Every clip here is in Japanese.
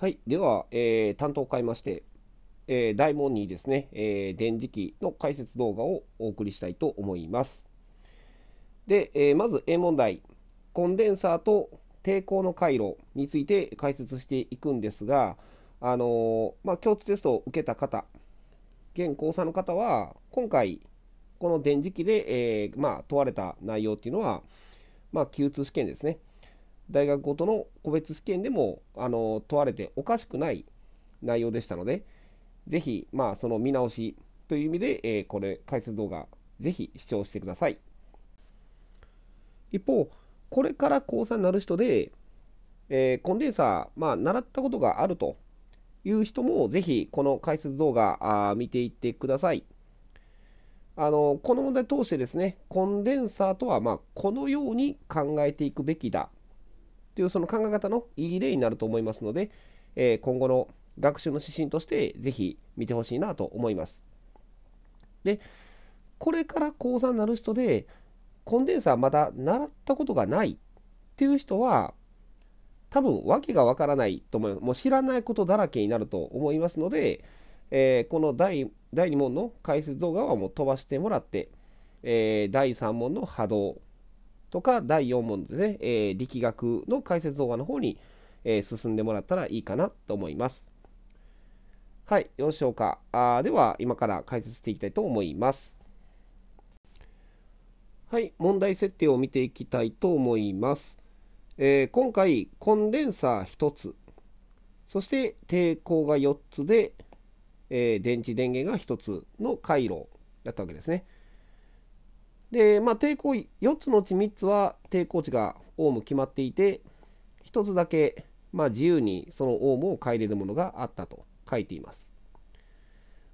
はい、では、えー、担当を変えまして、えー、大門にですね、えー、電磁気の解説動画をお送りしたいと思います。で、えー、まず A 問題、コンデンサーと抵抗の回路について解説していくんですが、あのまあ、共通テストを受けた方、現講座の方は、今回、この電磁気で、えまあ、問われた内容っていうのは、まあ、Q2 試験ですね。大学ごとの個別試験でもあの問われておかしくない内容でしたので、ぜひ、まあ、その見直しという意味で、えー、これ、解説動画、ぜひ視聴してください。一方、これから高3になる人で、えー、コンデンサー、まあ、習ったことがあるという人も、ぜひ、この解説動画あ見ていってください。あのこの問題通してですね、コンデンサーとは、まあ、このように考えていくべきだというその考え方のいい例になると思いますので、えー、今後の学習の指針としてぜひ見てほしいなと思います。でこれから高3になる人でコンデンサーまだ習ったことがないっていう人は多分訳がわからないと思います。もう知らないことだらけになると思いますので、えー、この第第2問の解説動画はもう飛ばしてもらって、えー、第3問の波動とか、第4問でね、えー、力学の解説動画の方に、えー、進んでもらったらいいかなと思います。はい、よろしょうか。あでは、今から解説していきたいと思います。はい、問題設定を見ていきたいと思います。えー、今回、コンデンサー1つ、そして抵抗が4つで、えー、電池電源が1つの回路だったわけですね。で、まあ、抵抗4つのうち3つは抵抗値がオウム決まっていて1つだけ、まあ、自由にそのオウムを変えれるものがあったと書いています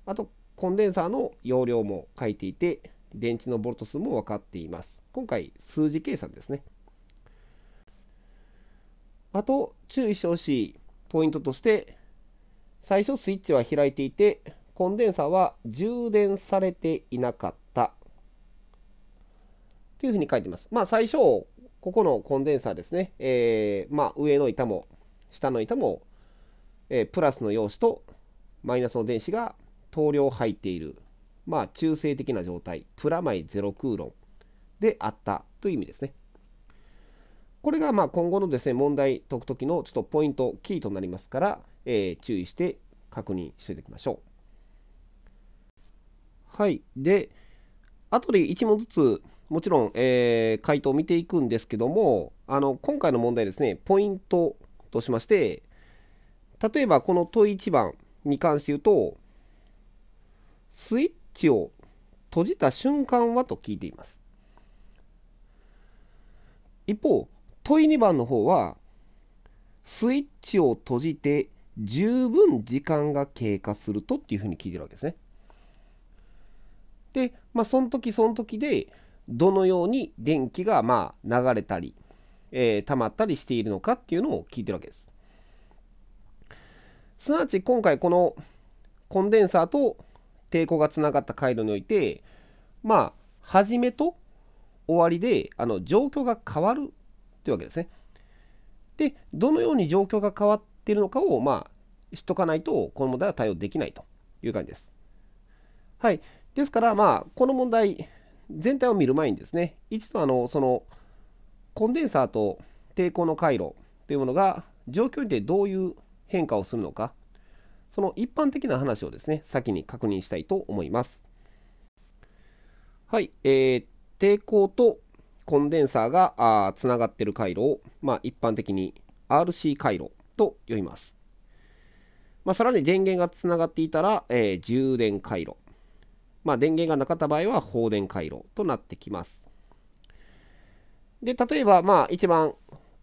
あとコンデンサーの容量も書いていて電池のボルト数も分かっています今回数字計算ですねあと注意してほしいポイントとして最初スイッチは開いていてコンデンサーは充電されていなかっというふうに書いてます。まあ、最初、ここのコンデンサーですね、えー、まあ、上の板も下の板も、えー、プラスの陽子とマイナスの電子が等量入っている、まあ、中性的な状態、プラマイゼロ空論であったという意味ですね。これがまあ今後のですね問題解く時のちょっとポイント、キーとなりますから、えー、注意して確認していておきましょう。はい。で、あとで1問ずつもちろん、えー、回答を見ていくんですけどもあの今回の問題ですねポイントとしまして例えばこの問1番に関して言うとスイッチを閉じた瞬間はと聞いています一方問2番の方はスイッチを閉じて十分時間が経過するとっていうふうに聞いてるわけですねでまあその時その時でどのように電気がまあ流れたり、えー、溜まったりしているのかっていうのを聞いてるわけです。すなわち今回このコンデンサーと抵抗がつながった回路においてまあ初めと終わりであの状況が変わるというわけですね。でどのように状況が変わっているのかをまあ知っとかないとこの問題は対応できないという感じです。はい。ですからまあこの問題全体を見る前にですね一度あのそのコンデンサーと抵抗の回路というものが状況にてどういう変化をするのかその一般的な話をですね先に確認したいと思いますはい、えー、抵抗とコンデンサーがつながっている回路を、まあ、一般的に RC 回路と呼びます、まあ、さらに電源がつながっていたら、えー、充電回路まあ、電源がなかった場合は放電回路となってきます。で、例えば、まあ、一番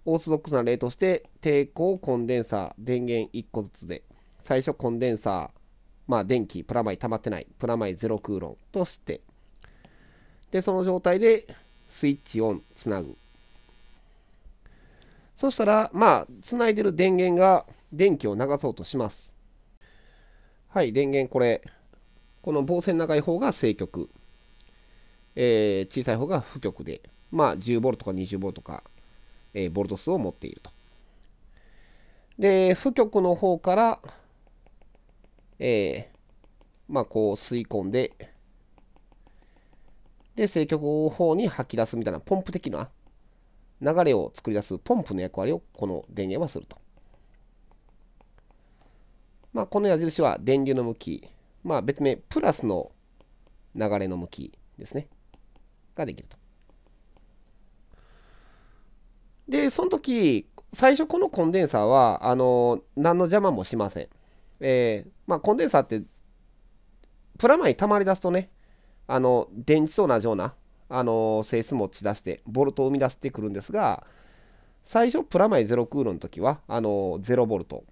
オーソドックスな例として、抵抗コンデンサー、電源1個ずつで、最初コンデンサー、まあ、電気、プラマイ溜まってない、プラマイゼロ空論として、で、その状態でスイッチオン、つなぐ。そしたら、まあ、つないでる電源が電気を流そうとします。はい、電源これ、この棒線長い方が正極、えー、小さい方が負極で、まあ、10ボルトか20ボルトか、えー、ボルト数を持っていると。で、負極の方から、えー、まあ、こう吸い込んで、で、正極の方に吐き出すみたいな、ポンプ的な流れを作り出すポンプの役割をこの電源はすると。まあ、この矢印は電流の向き、まあ別名プラスの流れの向きですね。ができると。で、その時、最初このコンデンサーは、あの、何の邪魔もしません。えー、まあコンデンサーって、プラマに溜まり出すとね、あの、電池と同じような、あの、性質持ち出して、ボルトを生み出してくるんですが、最初、プラマイゼロクールの時は、あの、ゼロボルト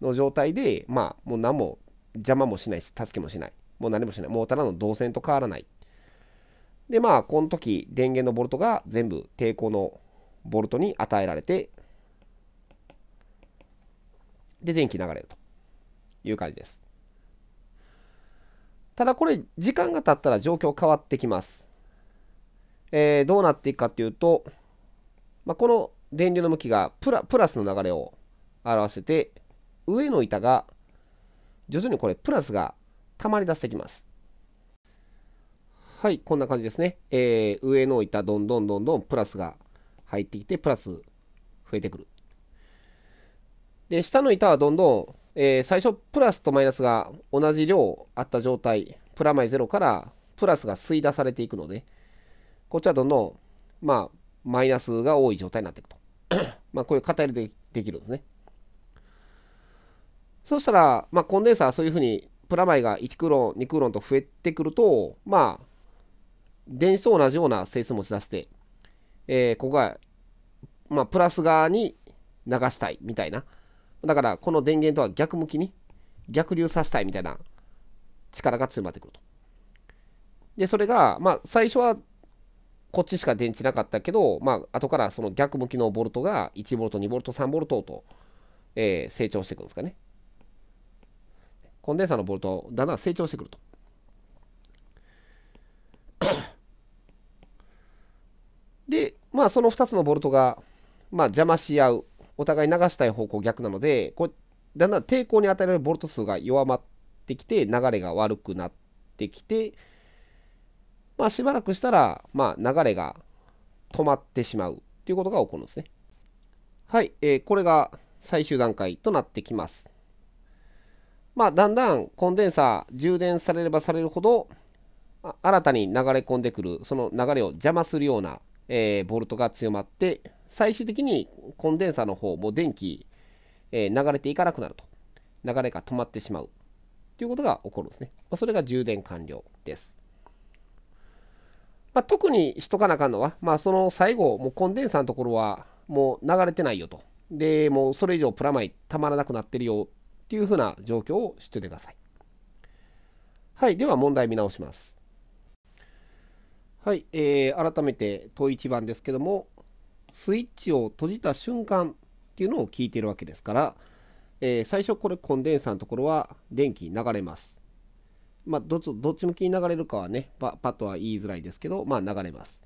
の状態で、まあ、もう何も邪魔もしないし、助けもしない。もう何もしない。もうただの導線と変わらない。で、まあ、この時、電源のボルトが全部抵抗のボルトに与えられて、で、電気流れるという感じです。ただこれ、時間が経ったら状況変わってきます。えー、どうなっていくかっていうと、まあ、この電流の向きがプラプラスの流れを表してて、上の板が徐々にこれプラスが溜まり出してきます。はい、こんな感じですね。えー、上の板、どんどんどんどんプラスが入ってきて、プラス増えてくる。で、下の板はどんどん、えー、最初プラスとマイナスが同じ量あった状態、プラマイゼロからプラスが吸い出されていくので、こっちはどんどん、まあ、マイナスが多い状態になっていくと。まあ、こういう偏りでできるんですね。そしたら、まあ、コンデンサーそういうふうにプラマイが1クロン2クロンと増えてくるとまあ電子と同じような性質持ち出して、えー、ここが、まあ、プラス側に流したいみたいなだからこの電源とは逆向きに逆流させたいみたいな力が強まってくるとでそれが、まあ、最初はこっちしか電池なかったけど、まあ後からその逆向きのボルトが1ボルト2ボルト3ボルトと、えー、成長していくんですかねコンデンサーのボルトだんだん成長してくると。で、まあその2つのボルトが、まあ、邪魔し合う、お互い流したい方向逆なので、こうだんだん抵抗に与えられるボルト数が弱まってきて、流れが悪くなってきて、まあしばらくしたら、まあ流れが止まってしまうということが起こるんですね。はい、えー、これが最終段階となってきます。まあ、だんだんコンデンサー充電されればされるほど新たに流れ込んでくるその流れを邪魔するような、えー、ボルトが強まって最終的にコンデンサーの方も電気、えー、流れていかなくなると流れが止まってしまうということが起こるんですね、まあ、それが充電完了です、まあ、特にしとかなあかんのは、まあ、その最後もうコンデンサーのところはもう流れてないよとでもうそれ以上プラマイたまらなくなってるよっていうふうな状況を知っててください。はい、では問題見直します。はい、えー、改めて問1番ですけども、スイッチを閉じた瞬間っていうのを聞いてるわけですから、えー、最初これコンデンサーのところは電気流れます。まあ、どっちどっち向きに流れるかはねパ、ッとは言いづらいですけど、まあ流れます。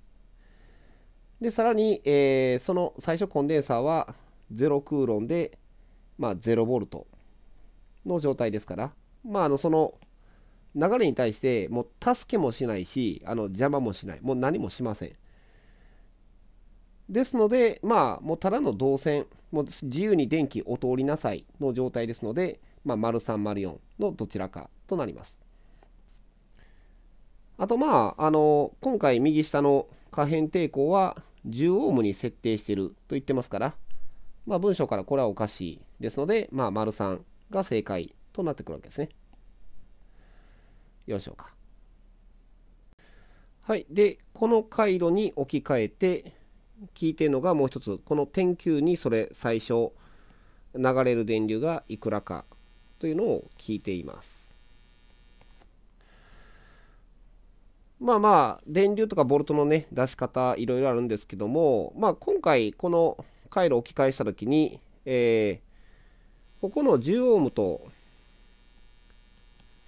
で、さらに、えー、その最初コンデンサーはゼロ空論で、まあ、0ボルトの状態ですから、まあ、あのその流れに対してもう助けもしないしあの邪魔もしないもう何もしませんですのでまあもうただの動線もう自由に電気を通りなさいの状態ですので、まあ、丸3丸4のどちらかとなりますあとまああの今回右下の可変抵抗は10オームに設定してると言ってますから、まあ、文章からこれはおかしいですので、まあ、丸3が正解となってくるわけですね。よいしょうか。はい。で、この回路に置き換えて、聞いてるのがもう一つ、この点球にそれ最初流れる電流がいくらかというのを聞いています。まあまあ、電流とかボルトのね、出し方いろいろあるんですけども、まあ今回この回路置き換えした時に、えー、ここの10オームと、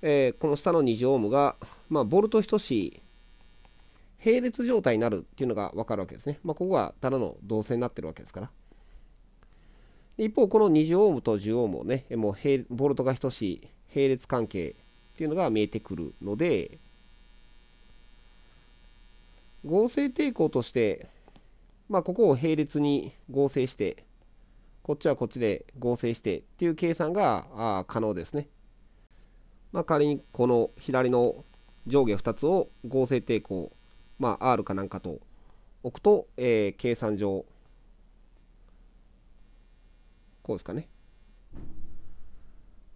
えー、この下の20オームが、まあ、ボルト等しい並列状態になるっていうのが分かるわけですね。まあ、ここがただの導線になってるわけですから。一方、この20オームと10オームをね、もう並ボルトが等しい並列関係っていうのが見えてくるので、合成抵抗として、まあ、ここを並列に合成して、こっちはこっちで合成してっていう計算があ可能ですね。まあ、仮にこの左の上下2つを合成抵抗、まあ、R かなんかと置くと、えー、計算上こうですかね。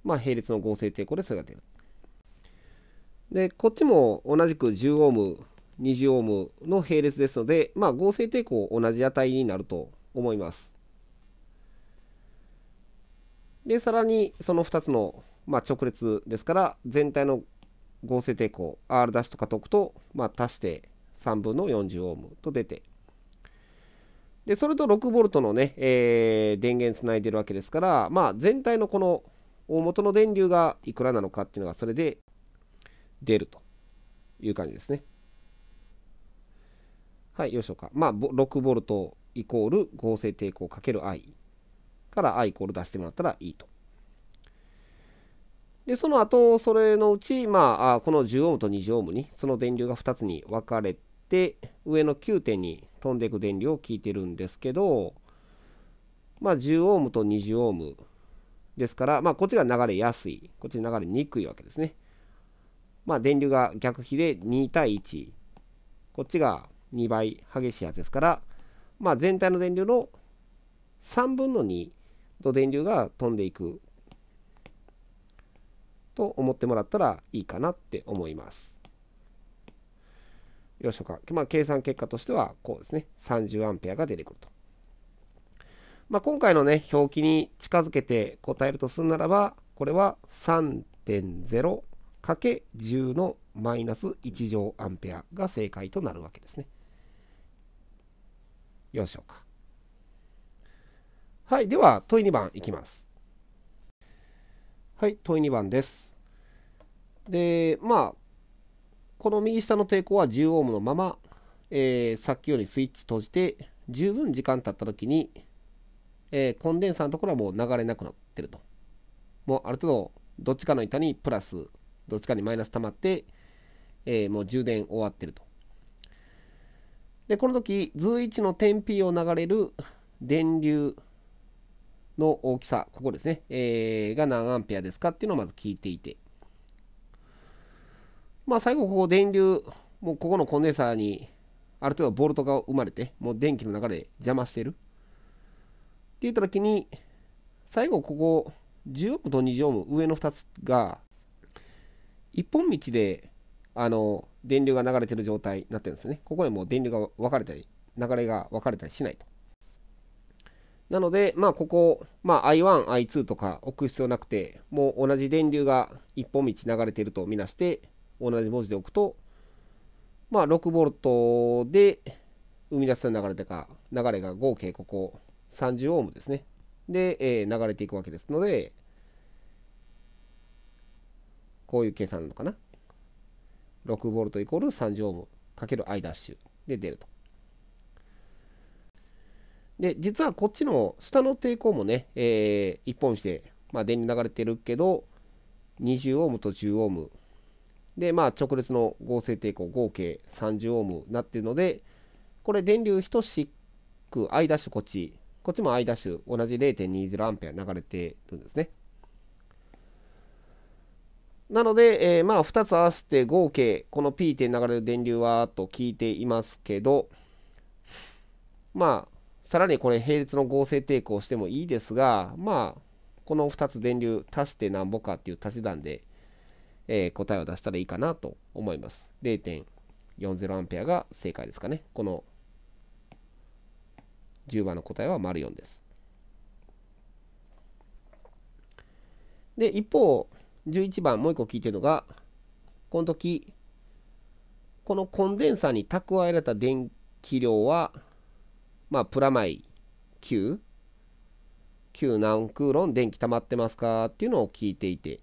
まあ、並列の合成抵抗でそれが出る。で、こっちも同じく10オーム、20オームの並列ですので、まあ、合成抵抗同じ値になると思います。でさらにその2つの、まあ、直列ですから全体の合成抵抗 R' とか解くと、まあ、足して3分の40オームと出てでそれと6トのね、えー、電源つないでるわけですから、まあ、全体のこの大元の電流がいくらなのかっていうのがそれで出るという感じですね。はい、よいしょうか。まあ、6トイコール合成抵抗 ×I。からアイコール出してもらったらいいと。で、その後、それのうち、まあ、この10オームと20オームに、その電流が2つに分かれて、上の9点に飛んでいく電流を聞いてるんですけど、まあ、10オームと20オームですから、まあ、こっちが流れやすい、こっち流れにくいわけですね。まあ、電流が逆比で2対1、こっちが2倍激しいやつですから、まあ、全体の電流の3分の2と電流が飛んでいくと思ってもらったらいいかなって思います。よいしょか。まあ、計算結果としてはこうですね。3 0アが出てくると。まあ、今回のね、表記に近づけて答えるとするならば、これは 3.0×10 のマイナス1乗アンペアが正解となるわけですね。よいしょか。はい、では問い2番いきます。はい、問い2番です。で、まあ、この右下の抵抗は10オームのまま、えー、さっきよりスイッチ閉じて、十分時間経った時に、えー、コンデンサーのところはもう流れなくなってると。もうある程度、どっちかの板にプラス、どっちかにマイナス溜まって、えー、もう充電終わってると。で、この時、図1の点 P を流れる電流の大きさ、ここですね、えー、が何アンペアですかっていうのをまず聞いていて、まあ、最後、ここ電流、もうここのコンデンサーにある程度ボルトが生まれて、もう電気の流れ邪魔してる。って言った時に、最後ここ10オームと20オーム上の2つが、一本道で、あの、電流が流れてる状態になってるんですね。ここでもう電流が分かれたり、流れが分かれたりしないと。なので、まあ、ここ、まあ、I1、I2 とか置く必要なくて、もう同じ電流が一本道流れてるとみなして、同じ文字で置くと、まあ、6V で生み出すた流れとか、流れが合計ここ3 0ムですね。で、えー、流れていくわけですので、こういう計算なのかな。6V イコール3 0ムかける I ダッシュで出ると。で実はこっちの下の抵抗もね、えー、1本して、まあ、電流流れてるけど20オームと10オームでまあ直列の合成抵抗合計30オームになってるのでこれ電流等しく I' ダッシュこっちこっちも I' ダッシュ同じ0.20アンペア流れてるんですねなので、えー、まあ2つ合わせて合計この P 点流れる電流はと聞いていますけどまあさらにこれ並列の合成抵抗してもいいですが、まあ、この2つ電流足してなんぼかっていう足し算で、えー、答えを出したらいいかなと思います。0.40A が正解ですかね。この10番の答えは丸4です。で、一方、11番もう一個聞いてるのが、この時、このコンデンサーに蓄えられた電気量はまあ、プラマイ9、九何クーロン電気溜まってますかっていうのを聞いていて、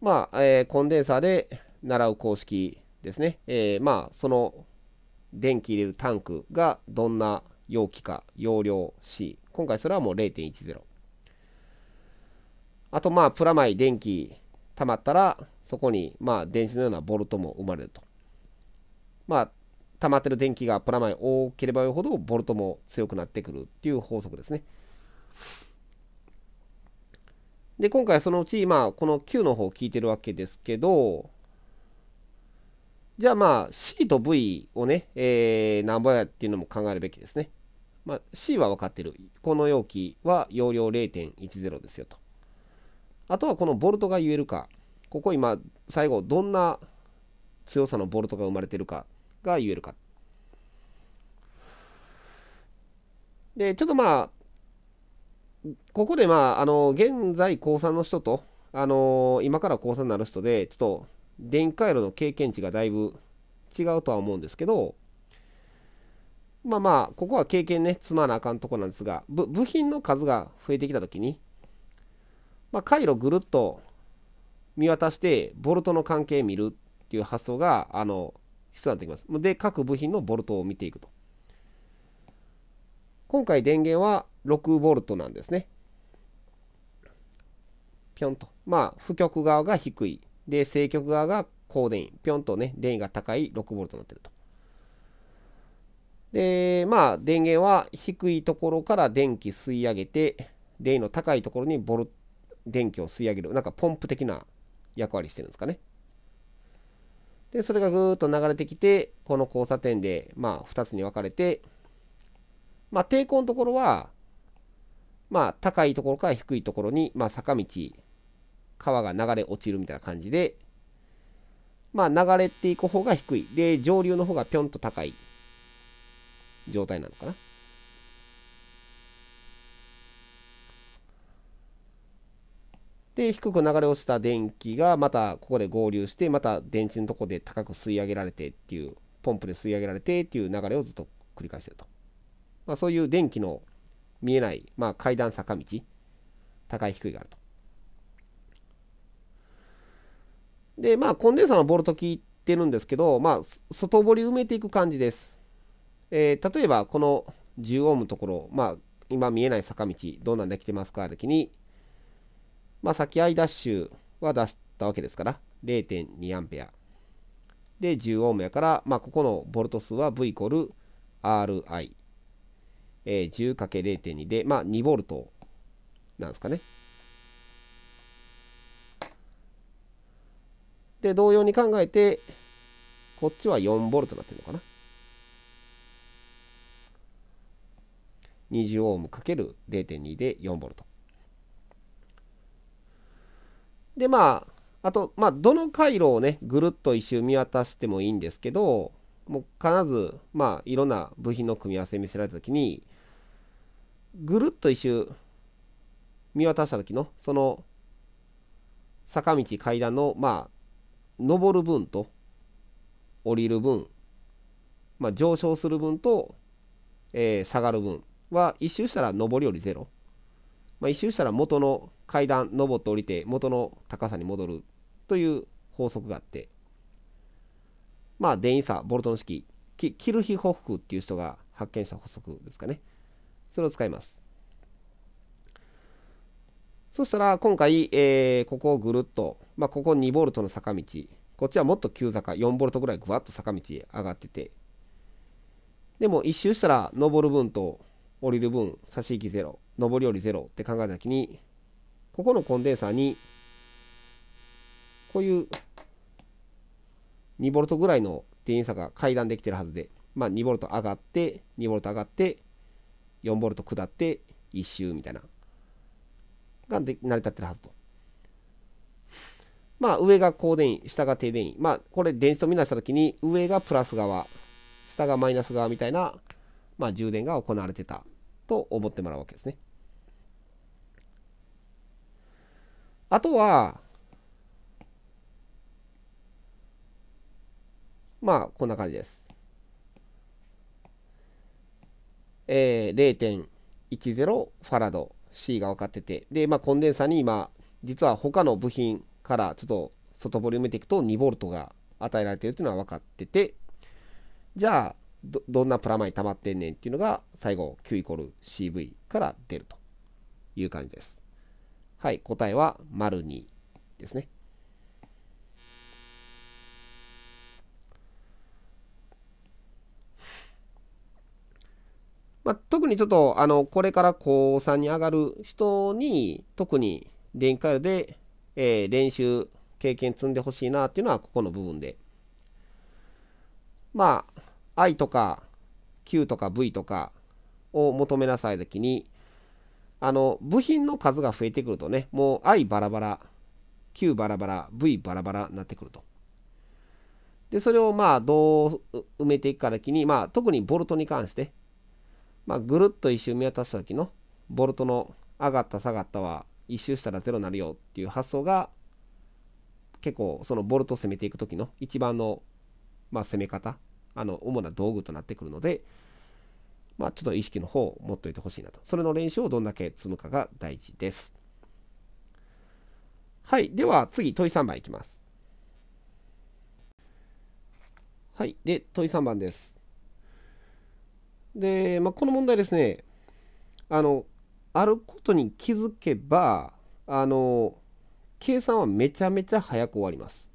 まあ、えー、コンデンサーで習う公式ですね。えー、まあ、その電気入れるタンクがどんな容器か、容量 C。今回それはもう0.10。あと、まあ、プラマイ電気溜まったら、そこに、まあ、電子のようなボルトも生まれると。まあ、溜まってる電気がプラマイ多ければよほどボルトも強くなってくるっていう法則ですね。で、今回そのうち、まあ、この Q の方を聞いてるわけですけど、じゃあまあ C と V をね、えー、何ぼやっていうのも考えるべきですね。まあ、C は分かってる。この容器は容量0.10ですよと。あとはこのボルトが言えるか。ここ今、最後、どんな強さのボルトが生まれてるかが言えるか。で、ちょっとまあ、ここでまあ、あの、現在高3の人と、あの、今から高3になる人で、ちょっと、電気回路の経験値がだいぶ違うとは思うんですけど、まあまあ、ここは経験ね、積まなあかんとこなんですが、部部品の数が増えてきたときに、まあ、回路ぐるっと見渡して、ボルトの関係見るっていう発想が、あの、必要になってきます。で、各部品のボルトを見ていくと。今回電源は6トなんですね。ぴょんと。まあ、負極側が低い。で、正極側が高電位。ぴょんとね、電位が高い6トになってると。で、まあ、電源は低いところから電気吸い上げて、電位の高いところにボル電気を吸い上げる。なんかポンプ的な役割してるんですかね。で、それがぐーっと流れてきて、この交差点で、まあ、2つに分かれて、まあ、抵抗のところは、まあ、高いところから低いところに、まあ、坂道、川が流れ落ちるみたいな感じで、まあ、流れていく方が低い。で、上流の方がぴょんと高い状態なのかな。で低く流れ落ちた電気がまたここで合流してまた電池のとこで高く吸い上げられてっていうポンプで吸い上げられてっていう流れをずっと繰り返してると、まあ、そういう電気の見えない、まあ、階段坂道高い低いがあるとでまあコンデンサーのボルト聞いてるんですけどまあ外堀埋めていく感じです、えー、例えばこの10オームのところまあ今見えない坂道どんなんできてますか時にまあ、先 I ダッシュは出したわけですから、0.2A。で、10オやから、まあ、ここのボルト数は V イコール RI。えー、10×0.2 で、まあ、2ボルトなんですかね。で、同様に考えて、こっちは4ボルトになってるのかな。20オーム ×0.2 で4ボルト。でまああとまあどの回路をねぐるっと一周見渡してもいいんですけどもう必ずまあいろんな部品の組み合わせ見せられた時にぐるっと一周見渡した時のその坂道階段のまあ上る分と降りる分、まあ、上昇する分と、えー、下がる分は一周したら上りよりゼロまあ、一周したら元の階段登って降りて元の高さに戻るという法則があってまあ電位差ボルトの式キキルヒホフっていう人が発見した法則ですかねそれを使いますそしたら今回、えー、ここをぐるっと、まあ、ここ2ボルトの坂道こっちはもっと急坂4ボルトぐらいぐわっと坂道上がっててでも一周したら登る分と降りる分差し引き0上り下りゼロって考えたときにここのコンデンサーにこういう 2V ぐらいの電位差が階段できてるはずで、まあ、2V 上がって 2V 上がって 4V 下って1周みたいながで成り立ってるはずと。まあ上が高電位、下が低電位。まあこれ電子とみなしたときに上がプラス側、下がマイナス側みたいな、まあ、充電が行われてたと思ってもらうわけですね。あとは、まあ、こんな感じです。えー、0.10ファラド C が分かってて、で、まあ、コンデンサに今、実は他の部品からちょっと外堀を埋めていくと2ボルトが与えられてるっていうのは分かってて、じゃあど、どんなプラマイ溜まってんねんっていうのが最後 Q イコール CV から出るという感じです。はい、答えは丸2ですね。まあ、特にちょっとあのこれから高3に上がる人に特に電解で、えー、練習経験積んでほしいなっていうのはここの部分でまあ i とか q とか v とかを求めなさい時にあの部品の数が増えてくるとねもう i バラバラ q バラバラ v バラバラになってくると。でそれをまあどう埋めていくかだけに、まあ、特にボルトに関して、まあ、ぐるっと一周見渡すた時のボルトの上がった下がったは一周したらゼロになるよっていう発想が結構そのボルトを攻めていく時の一番の、まあ、攻め方あの主な道具となってくるので、まあ、ちょっと意識の方を持っておいてほしいなと。それの練習をどんだけ積むかが大事です。はい。では次、問い3番いきます。はい。で、問い3番です。で、まあ、この問題ですね、あの、あることに気づけば、あの、計算はめちゃめちゃ早く終わります。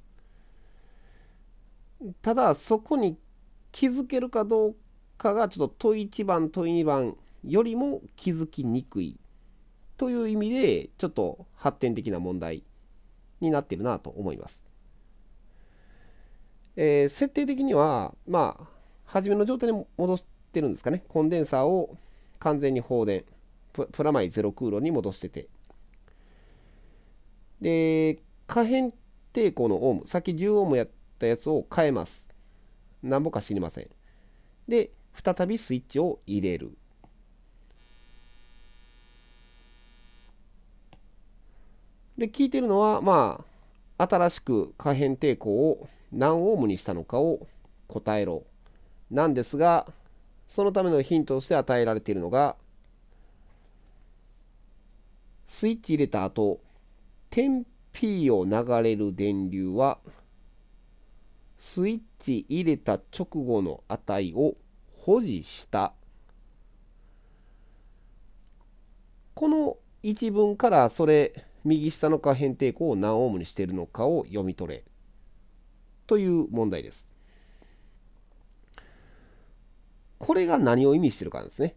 ただ、そこに気づけるかどうか、かがちょっと問1番問2番よりも気づきにくいという意味でちょっと発展的な問題になってるなと思います。えー、設定的にはまあ初めの状態に戻してるんですかねコンデンサーを完全に放電プラマイゼロ空路に戻しててで可変抵抗のオームさっき10オームやったやつを変えますなんぼか知りませんで再びスイッチを入れる。で、聞いてるのは、まあ、新しく可変抵抗を何オームにしたのかを答えろ。なんですが、そのためのヒントとして与えられているのが、スイッチ入れた後、点 P を流れる電流は、スイッチ入れた直後の値を保持したこの一文からそれ右下の可変抵抗を何オームにしているのかを読み取れという問題です。これが何を意味してるかですね。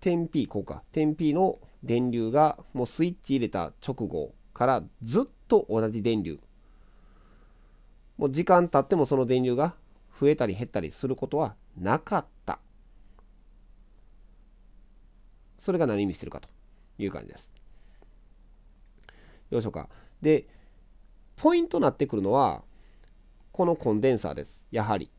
点 P こうか点 P の電流がもうスイッチ入れた直後からずっと同じ電流もう時間経ってもその電流が増えたり減ったりすることはなかった。それが何意味するかという感じです。よいしょか。で、ポイントになってくるのは、このコンデンサーです。やはり。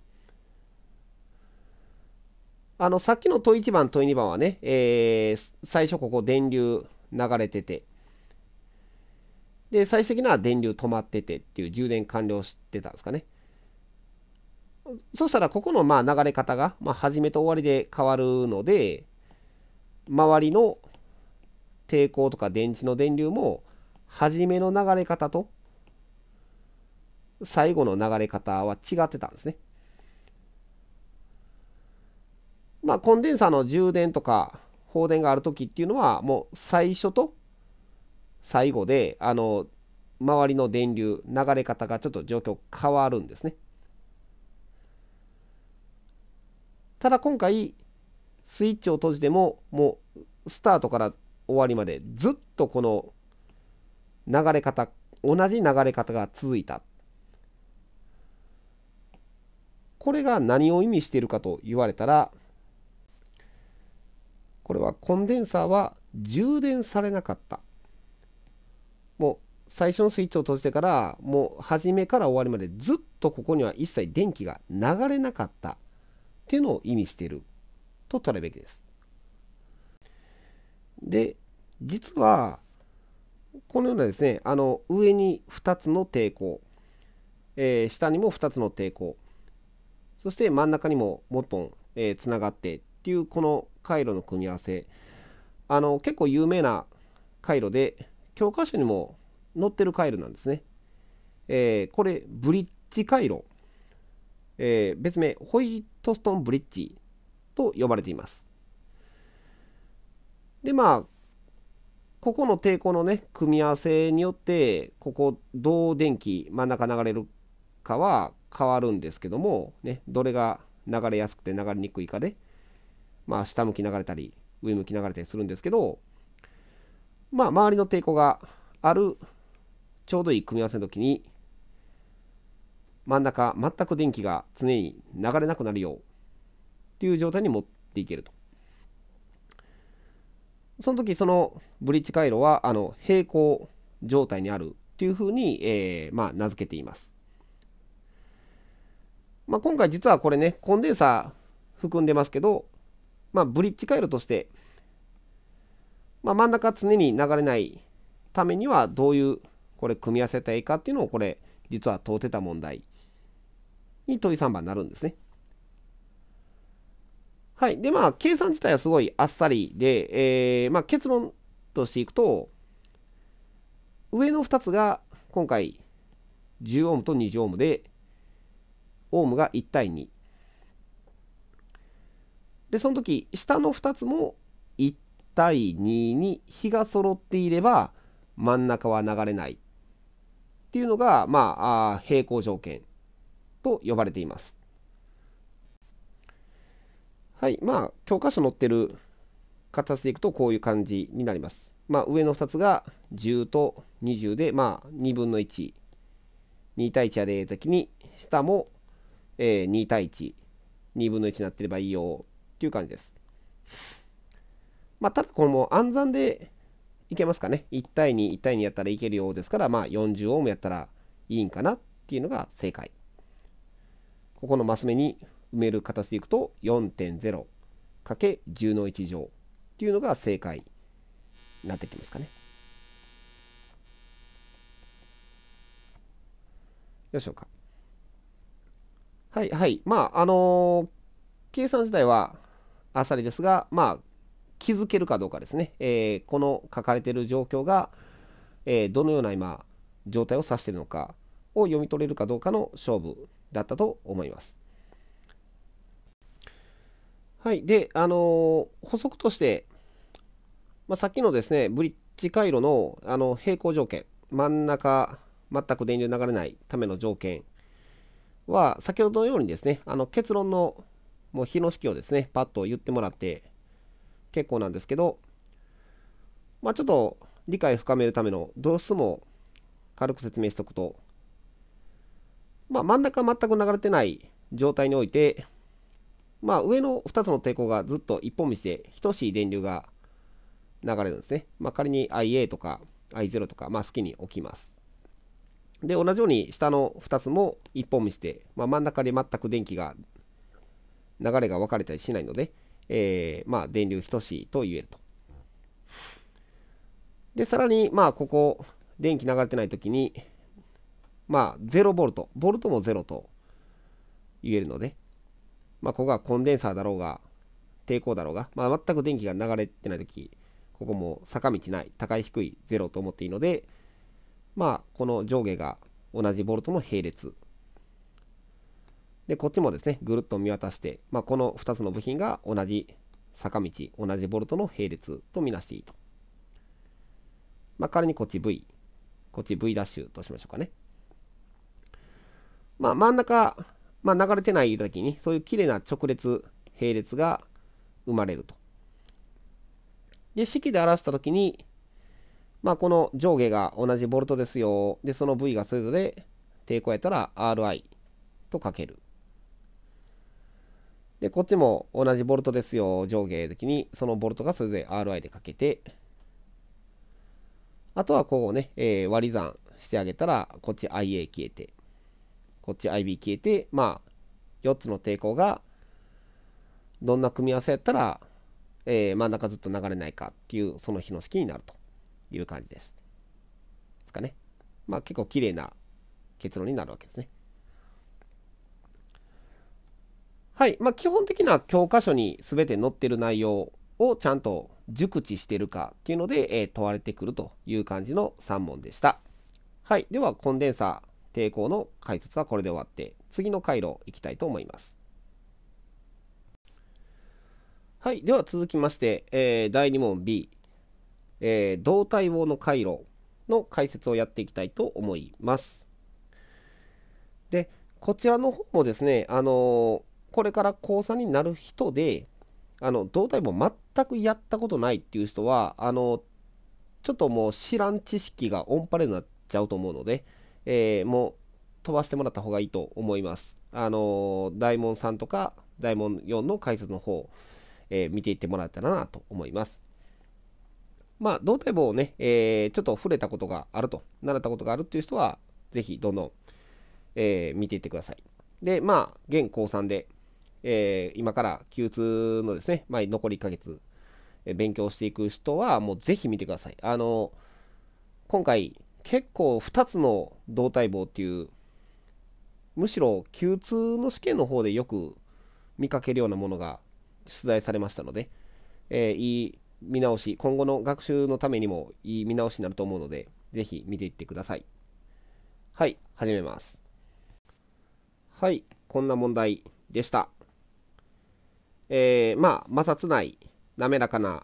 あの、さっきの問1番、問2番はね、えー、最初ここ電流流れてて、で、最終的には電流止まっててっていう充電完了してたんですかね。そしたらここのまあ流れ方が、まあ、始めと終わりで変わるので周りの抵抗とか電池の電流も初めの流れ方と最後の流れ方は違ってたんですね。まあコンデンサーの充電とか放電がある時っていうのはもう最初と最後であの周りの電流流れ方がちょっと状況変わるんですね。ただ今回スイッチを閉じてももうスタートから終わりまでずっとこの流れ方同じ流れ方が続いたこれが何を意味しているかと言われたらこれはコンデンサーは充電されなかったもう最初のスイッチを閉じてからもう初めから終わりまでずっとここには一切電気が流れなかったっていうのを意味していると取るべきです。で、実は、このようなですね、あの上に2つの抵抗、えー、下にも2つの抵抗、そして真ん中にももっとえー、つながってっていうこの回路の組み合わせ、あの結構有名な回路で、教科書にも載ってる回路なんですね。えー、これ、ブリッジ回路、え別名、ホイトストンブリッジと呼ばれています。でまあここの抵抗のね組み合わせによってここどう電気真ん中流れるかは変わるんですけども、ね、どれが流れやすくて流れにくいかで、まあ、下向き流れたり上向き流れたりするんですけどまあ周りの抵抗があるちょうどいい組み合わせの時に真ん中全く電気が常に流れなくなるようっていう状態に持っていけると。その時そのブリッジ回路はあの平行状態にあるっていうふうに、えー、まあ、名付けています。まあ、今回実はこれねコンデンサー含んでますけど、まあ、ブリッジ回路として、まあ、真ん中常に流れないためにはどういうこれ組み合わせたいかっていうのをこれ実は問うてた問題に問い3番になるんですね。はい。で、まあ、計算自体はすごいあっさりで、えー、まあ、結論としていくと、上の2つが今回10オームと20オームで、オームが1対2。で、その時、下の2つも1対2に比が揃っていれば、真ん中は流れないっていうのが、まあ、あ平行条件と呼ばれています。はい、まあ教科書載ってる形でいくとこういう感じになります。まあ、上の2つが10と20で、まあ、2分の1。2対1やでときに、下も、えー、2対1。2分の1になってればいいよっていう感じです。まあ、ただこれも暗算でいけますかね。1対2、1対2やったらいけるようですから、まあ、40オームやったらいいんかなっていうのが正解。ここのマス目に埋める形でいくと 4.0×10 の1乗っていうのが正解になってきますかね。よいしょうか。はいはい。まあ、あのー、計算自体はあさりですが、まあ、気づけるかどうかですね。えー、この書かれている状況が、えー、どのような今、状態を指しているのか、を読み取れるかどうかの勝負だったと思います。はい。で、あのー、補足として、まあ、さっきのですね、ブリッジ回路のあの平行条件、真ん中、全く電流流れないための条件は、先ほどのようにですね、あの結論のもう日の式をですね、パッと言ってもらって結構なんですけど、まあ、ちょっと理解深めるための度数も軽く説明しておくと、まあ、真ん中全く流れてない状態において、まあ、上の2つの抵抗がずっと一本道で等しい電流が流れるんですね。まあ、仮に IA とか I0 とか、まあ、好きに置きます。で、同じように下の2つも一本道で、まあ、真ん中で全く電気が、流れが分かれたりしないので、えー、まあ、電流等しいと言えると。で、さらに、まあ、ここ、電気流れてない時に、まあ、0ボルト、ボルトも0と言えるので、まあ、ここがコンデンサーだろうが、抵抗だろうが、まあ、全く電気が流れてないとき、ここも坂道ない、高い低い0と思っていいので、まあ、この上下が同じボルトの並列。で、こっちもですね、ぐるっと見渡して、まあ、この2つの部品が同じ坂道、同じボルトの並列とみなしていいと。まあ、仮にこっち V、こっち V' ダッシュとしましょうかね。まあ、真ん中、まあ、流れてない時に、そういう綺麗な直列、並列が生まれると。で、式で表した時に、まあ、この上下が同じボルトですよ。で、その V がそれぞれ抵抗やったら RI とかける。で、こっちも同じボルトですよ。上下的に、そのボルトがそれぞれ RI でかけて、あとはこうね、えー、割り算してあげたら、こっち IA 消えて。こっち IB 消えて、まあ、4つの抵抗が、どんな組み合わせやったら、えー、真ん中ずっと流れないかっていう、その日の式になるという感じです。ですかね。まあ、結構綺麗な結論になるわけですね。はい。まあ、基本的な教科書に全て載ってる内容をちゃんと熟知してるかっていうので、えー、問われてくるという感じの3問でした。はい。では、コンデンサー。抵抗の解説はこれで終わって次の回路いきたいと思います。はい、では続きまして、えー、第2問 B、えー、動体棒の回路の解説をやっていきたいと思います。で、こちらの方もですね、あのー、これから高3になる人で、あの、動体棒全くやったことないっていう人は、あの、ちょっともう知らん知識がオンパレになっちゃうと思うので、えー、も飛ばしてもらった方がいいと思います。あのー、大門さんとか大門4の解説の方、えー、見ていってもらえたらなと思います。まあ、胴体棒をね、えー、ちょっと触れたことがあると、習ったことがあるっていう人は、ぜひどんどん、えー、見ていってください。で、まあ、現高3で、えー、今から Q2 のですね、まあ、残り1ヶ月、え勉強していく人は、もうぜひ見てください。あの今回、結構2つの胴体棒っていうむしろ Q2 の試験の方でよく見かけるようなものが出題されましたので、えー、いい見直し今後の学習のためにもいい見直しになると思うので是非見ていってくださいはい始めますはいこんな問題でしたえー、まあ摩擦い滑らかな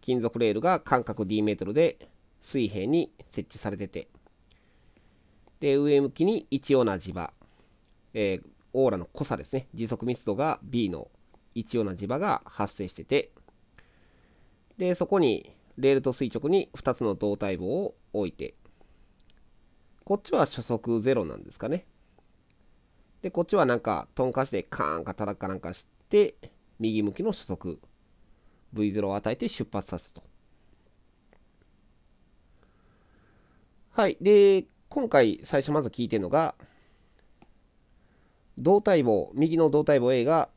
金属レールが間隔 D メートルで水平に設置されててで上向きに1様な磁場、えー、オーラの濃さですね時速密度が B の1オナ磁場が発生しててでそこにレールと垂直に2つの胴体棒を置いてこっちは初速0なんですかねでこっちはなんかトンカシでカーンかタラッかなんかして右向きの初速 V0 を与えて出発させるとはい。で、今回最初まず聞いてるのが、胴体棒、右の胴体棒 A が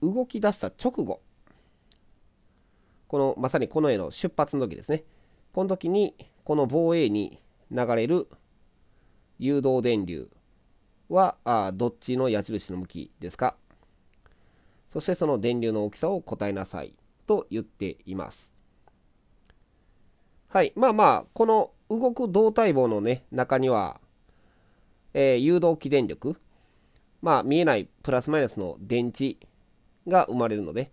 動き出した直後、この、まさにこの絵の出発の時ですね。この時に、この棒 A に流れる誘導電流は、あどっちの矢印の向きですかそしてその電流の大きさを答えなさいと言っています。はい。まあまあ、この動く導体棒のね、中には、えー、誘導起電力、まあ見えないプラスマイナスの電池が生まれるので、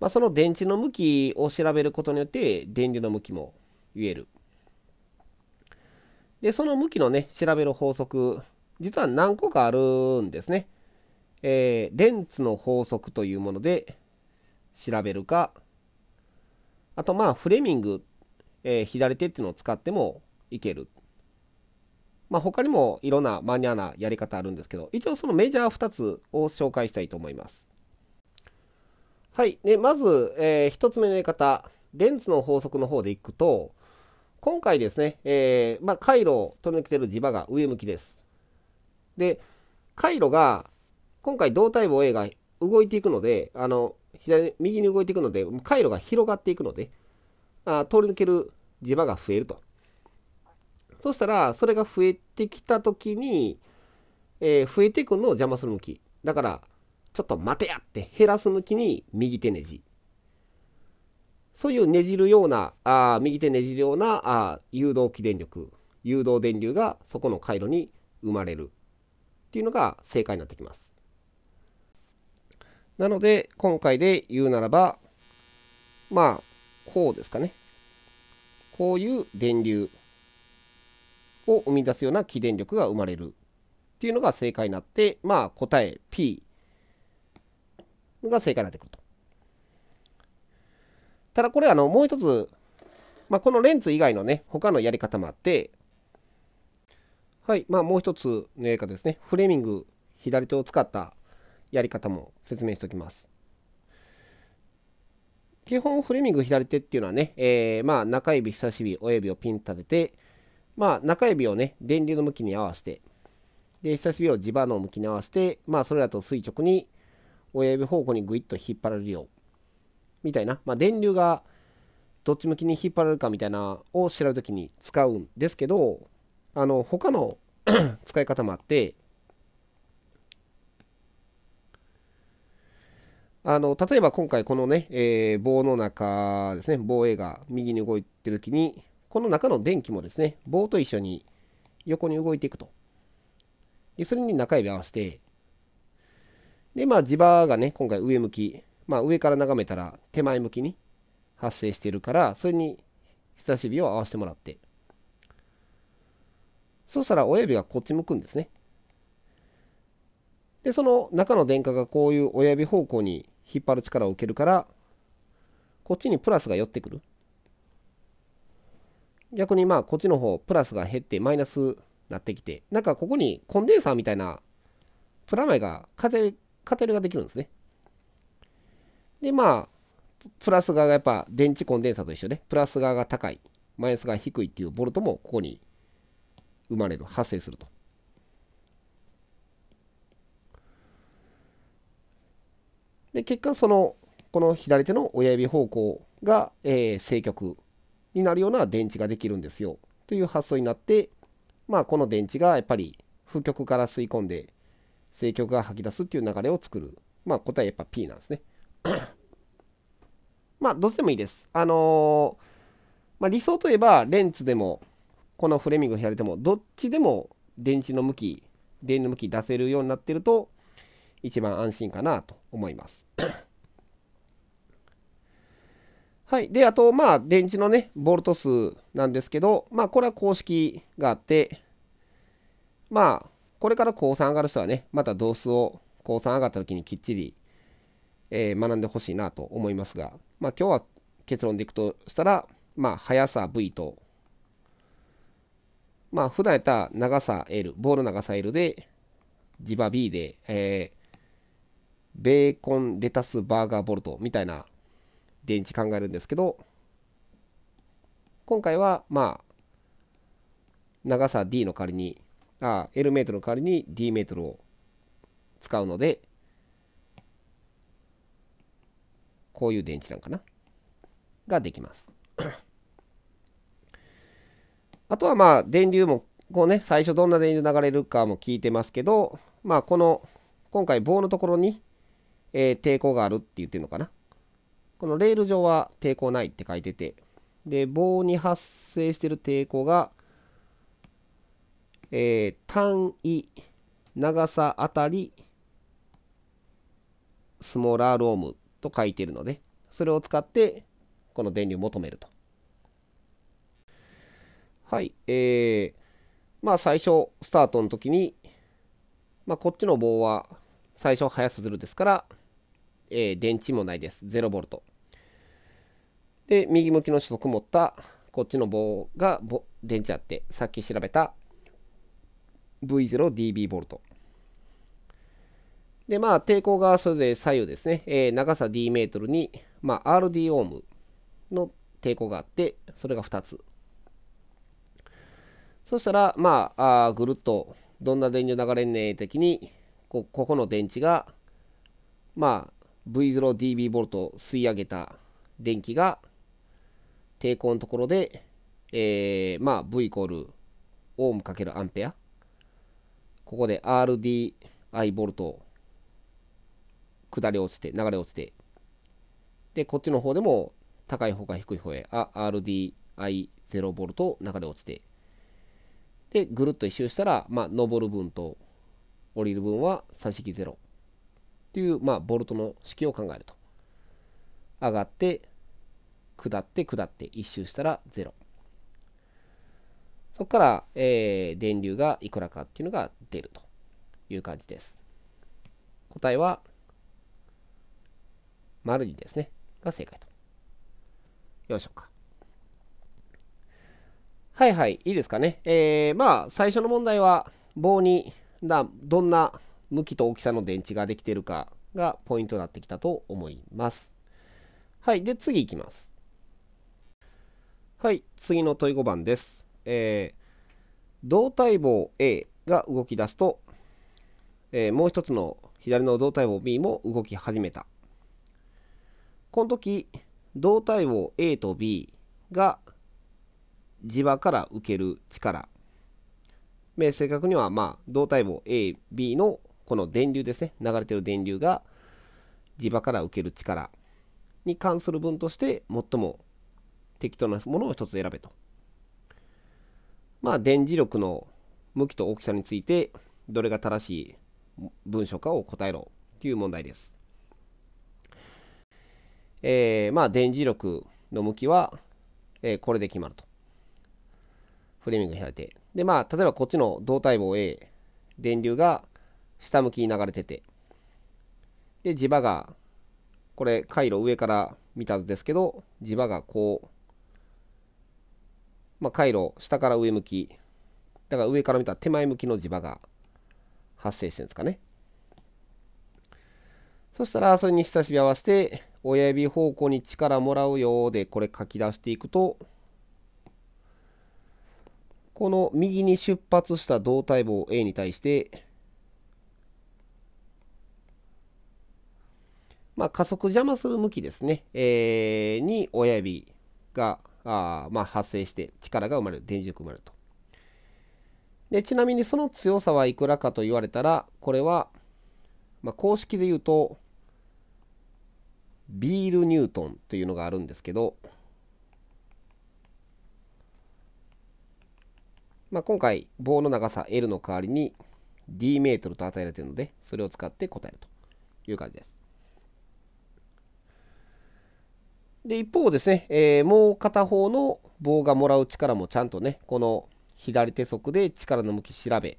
まあ、その電池の向きを調べることによって電流の向きも言える。で、その向きのね、調べる法則、実は何個かあるんですね。えー、レンツの法則というもので調べるか、あとまあフレミングえー、左手っていうのを使ってもいける。まあ、他にもいろんなマニアなやり方あるんですけど、一応そのメジャー2つを紹介したいと思います。はい。で、まず、えー、1つ目のやり方、レンズの法則の方でいくと、今回ですね、えー、まあ、回路を取り抜けてる磁場が上向きです。で、回路が、今回胴体棒 A が動いていくので、あの、左、右に動いていくので、回路が広がっていくので、あ通り抜ける磁場が増えると。そしたら、それが増えてきた時に、えー、増えていくのを邪魔する向き。だから、ちょっと待てやって減らす向きに右手ねじ。そういうねじるような、あ右手ねじるようなあ誘導起電力、誘導電流がそこの回路に生まれるっていうのが正解になってきます。なので、今回で言うならば、まあ、こうですかねこういう電流を生み出すような起電力が生まれるっていうのが正解になってまあ答え P が正解になってくるとただこれあのもう一つ、まあ、このレンズ以外のね他のやり方もあってはいまあもう一つのやり方ですねフレーミング左手を使ったやり方も説明しておきます基本フレミング左手っていうのはね、えー、まあ中指人差し指親指をピン立ててまあ中指をね電流の向きに合わせてで人差し指を磁場の向きに合わせてまあそれだと垂直に親指方向にグイッと引っ張られるようみたいな、まあ、電流がどっち向きに引っ張られるかみたいなを調べるときに使うんですけどあの他の 使い方もあってあの例えば今回このね、えー、棒の中ですね棒 A が右に動いてる時にこの中の電気もですね棒と一緒に横に動いていくとでそれに中指合わせてでまあ磁場がね今回上向きまあ上から眺めたら手前向きに発生してるからそれに人差し指を合わせてもらってそしたら親指がこっち向くんですねでその中の電荷がこういう親指方向に引っ張る力を受けるからこっちにプラスが寄ってくる逆にまあこっちの方プラスが減ってマイナスなってきてなんかここにコンデンサーみたいなプラマイがカテカテルができるんですねでまあプラス側がやっぱ電池コンデンサーと一緒で、プラス側が高いマイナスが低いっていうボルトもここに生まれる発生するとで結果そのこの左手の親指方向が、えー、正極になるような電池ができるんですよという発想になってまあこの電池がやっぱり負極から吸い込んで正極が吐き出すっていう流れを作るまあ答えやっぱ P なんですね まあどうしてもいいですあのー、まあ、理想といえばレンツでもこのフレミングを左手もどっちでも電池の向き電の向き出せるようになってると一番安心かなと思います。はい。で、あと、まあ、電池のね、ボルト数なんですけど、まあ、これは公式があって、まあ、これから高3上がる人はね、また同数を高3上がった時にきっちり、えー、学んでほしいなと思いますが、まあ、今日は結論でいくとしたら、まあ、速さ V と、まあ、普段やったら長さ L、ボール長さ L で、磁場 B で、えー、ベーコンレタスバーガーボルトみたいな電池考えるんですけど、今回はまあ、長さ D の代わりに、あ、L メートルの代わりに D メートルを使うので、こういう電池なんかなができます。あとはまあ電流もこうね最初どんな電流流れるかも聞いてますけどまあこの今回棒のところにえー、抵抗があるって言ってるのかな。このレール上は抵抗ないって書いてて、で、棒に発生してる抵抗が、えー、単位、長さあたり、スモラーロームと書いてるので、それを使って、この電流を求めると。はい、えー、まあ最初、スタートの時に、まあこっちの棒は最初速さずるですから、えー、電池もないです。0V。で、右向きの初速持ったこっちの棒が電池あって、さっき調べた V0DB ボルト。で、まあ、抵抗がそれぞれ左右ですね、えー、長さ D メートルに、まあ、RD オームの抵抗があって、それが2つ。そしたら、まあ、あぐるっと、どんな電流流れんねん的にこ、ここの電池が、まあ、V0dB ボルト吸い上げた電気が抵抗のところで、えー、まあ V イコールオームかけるアンペアここで RDI ボルト下り落ちて流れ落ちてでこっちの方でも高い方か低い方へ RDI0 ボルト流れ落ちてでぐるっと一周したらまあ上る分と降りる分は差し引き0っていう、まあ、ボルトの式を考えると。上がって、下って、下って、1周したら0。そこから、えー、電流がいくらかっていうのが出るという感じです。答えは、丸2ですね。が正解と。よいしょか。はいはい、いいですかね。えー、まあ、最初の問題は、棒に、だどんな向きと大きさの電池ができてるかがポイントになってきたと思います。はい。で、次いきます。はい。次の問い5番です。えー、胴体棒 A が動き出すと、えー、もう一つの左の胴体棒 B も動き始めた。この時、胴体棒 A と B が磁場から受ける力。正確には、まあ、胴体棒 AB のこの電流ですね、流れてる電流が磁場から受ける力に関する分として最も適当なものを一つ選べと。まあ、電磁力の向きと大きさについて、どれが正しい文章かを答えろという問題です。えー、まあ、電磁力の向きは、えー、これで決まると。フレーミング開いて。で、まあ、例えばこっちの導体棒 A、電流が下向きに流れててで磁場がこれ回路上から見た図ですけど磁場がこう、まあ、回路下から上向きだから上から見た手前向きの磁場が発生してるんですかねそしたらそれに親しみ合わせて親指方向に力もらうようでこれ書き出していくとこの右に出発した胴体棒 A に対してまあ、加速邪魔する向きですね、えー、に親指があ、まあ、発生して力が生まれる電磁力生まれるとでちなみにその強さはいくらかと言われたらこれは、まあ、公式で言うとビールニュートンというのがあるんですけど、まあ、今回棒の長さ L の代わりに D メートルと与えられているのでそれを使って答えるという感じですで一方ですね、えー、もう片方の棒がもらう力もちゃんとねこの左手側で力の向き調べ